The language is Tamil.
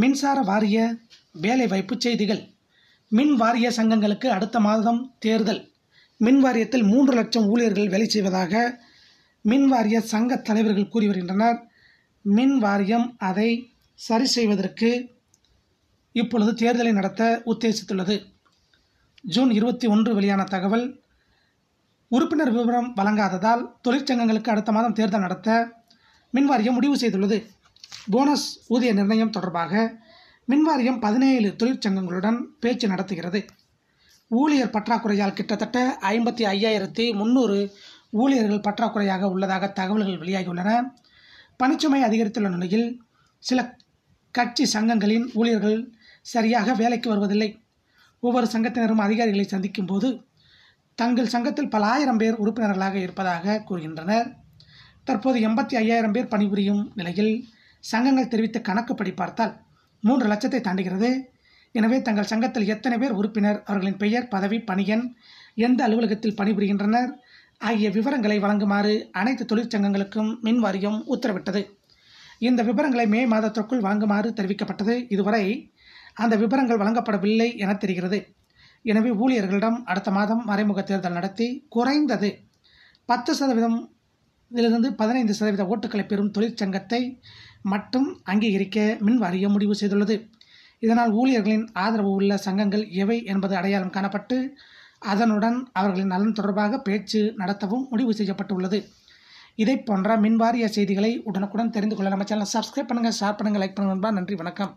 மின்சார வாரிய வாய்ப்பு செய்திகள் மின் வாரிய சங்கங்களுக்கு அடுத்த மாதம் தேர்தல் மின் வாரியத்தில் மூன்று லட்சம் ஊழியர்கள் வேலை செய்வதாக மின் வாரிய சங்க தலைவர்கள் கூறி வருகின்றனர் மின் வாரியம் அதை சரி செய்வதற்கு இப்பொழுது தேர்தலை நடத்த உத்தேசித்துள்ளது ஜூன் இருபத்தி ஒன்று வெளியான தகவல் உறுப்பினர் விவரம் வழங்காததால் தொழிற்சங்கங்களுக்கு அடுத்த மாதம் தேர்தல் நடத்த மின் வாரியம் முடிவு செய்துள்ளது போனஸ் ஊதிய நிர்ணயம் தொடர்பாக மின்வாரியம் பதினேழு தொழிற்சங்கங்களுடன் பேச்சு நடத்துகிறது ஊழியர் பற்றாக்குறையால் கிட்டத்தட்ட ஐம்பத்தி ஐயாயிரத்தி முந்நூறு ஊழியர்கள் பற்றாக்குறையாக உள்ளதாக தகவல்கள் வெளியாகியுள்ளன பணிச்சுமை அதிகரித்துள்ள நிலையில் சில கட்சி சங்கங்களின் ஊழியர்கள் சரியாக வேலைக்கு வருவதில்லை ஒவ்வொரு சங்கத்தினரும் அதிகாரிகளை சந்திக்கும் போது தங்கள் சங்கத்தில் பல ஆயிரம் பேர் உறுப்பினர்களாக இருப்பதாக கூறுகின்றனர் தற்போது எண்பத்தி ஐயாயிரம் பேர் பணிபுரியும் நிலையில் சங்கங்கள் தெரிவித்த கணக்குப்படி பார்த்தால் மூன்று லட்சத்தை தாண்டுகிறது எனவே தங்கள் சங்கத்தில் எத்தனை பேர் உறுப்பினர் அவர்களின் பெயர் பதவி பணியன் எந்த அலுவலகத்தில் பணிபுரிகின்றனர் ஆகிய விவரங்களை வழங்குமாறு அனைத்து தொழிற்சங்கங்களுக்கும் மின் வாரியம் உத்தரவிட்டது இந்த விவரங்களை மே மாதத்திற்குள் வழங்குமாறு தெரிவிக்கப்பட்டது இதுவரை அந்த விவரங்கள் வழங்கப்படவில்லை என தெரிகிறது எனவே ஊழியர்களிடம் அடுத்த மாதம் மறைமுக தேர்தல் நடத்தி குறைந்தது பத்து சதவீதம் இதிலிருந்து பதினைந்து சதவீத ஓட்டுகளை பெறும் தொழிற்சங்கத்தை மட்டும் அங்கீகரிக்க மின் வாரியம் முடிவு செய்துள்ளது இதனால் ஊழியர்களின் ஆதரவு உள்ள சங்கங்கள் எவை என்பது அடையாளம் காணப்பட்டு அதனுடன் அவர்களின் நலன் தொடர்பாக பேச்சு நடத்தவும் முடிவு செய்யப்பட்டுள்ளது இதை போன்ற மின்வாரிய செய்திகளை உடனுக்குடன் தெரிந்து கொள்ள நம்ம சேனலை சப்ஸ்கிரைப் பண்ணுங்கள் ஷேர் பண்ணுங்கள் லைக் பண்ணுங்கள் நன்றி வணக்கம்